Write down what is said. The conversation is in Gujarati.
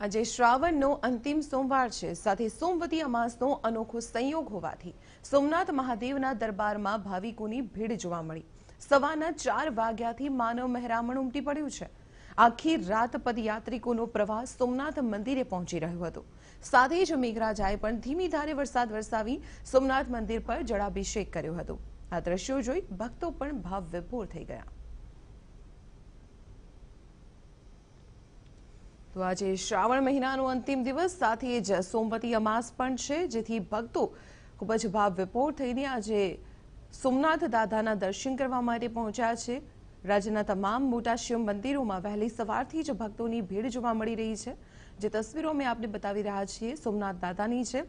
આજે શ્રાવણનો અંતિમ સોમવાર છે સાથે સોમવતી અમાસનો અનોખો સંયોગ હોવાથી સોમનાથ મહાદેવના દરબારમાં ભાવિકોની ભીડ જોવા મળી સવારના ચાર વાગ્યાથી માનવ મહેરામણ ઉમટી પડ્યું છે આખી રાત પદયાત્રિકોનો પ્રવાહ સોમનાથ મંદિરે પહોંચી રહ્યો હતો સાથે જ મેઘરાજાએ પણ ધીમી ધારે વરસાદ વરસાવી સોમનાથ મંદિર પર જળાભિષેક કર્યો હતો આ દ્રશ્યો જોઈ ભક્તો પણ ભાવ વિભોર થઈ ગયા તો આજે શ્રાવણ મહિનાનો અંતિમ દિવસ સાથે જ સોમવતી અમાસ પણ છે જેથી ભક્તો ખૂબ જ ભાવ વિભોર થઈને આજે સોમનાથ દાદાના દર્શન કરવા માટે પહોંચ્યા છે રાજ્યના તમામ મોટા શિવ મંદિરોમાં વહેલી સવારથી જ ભક્તોની ભીડ જોવા મળી રહી છે જે તસવીરો અમે આપને બતાવી રહ્યા છીએ સોમનાથ દાદાની છે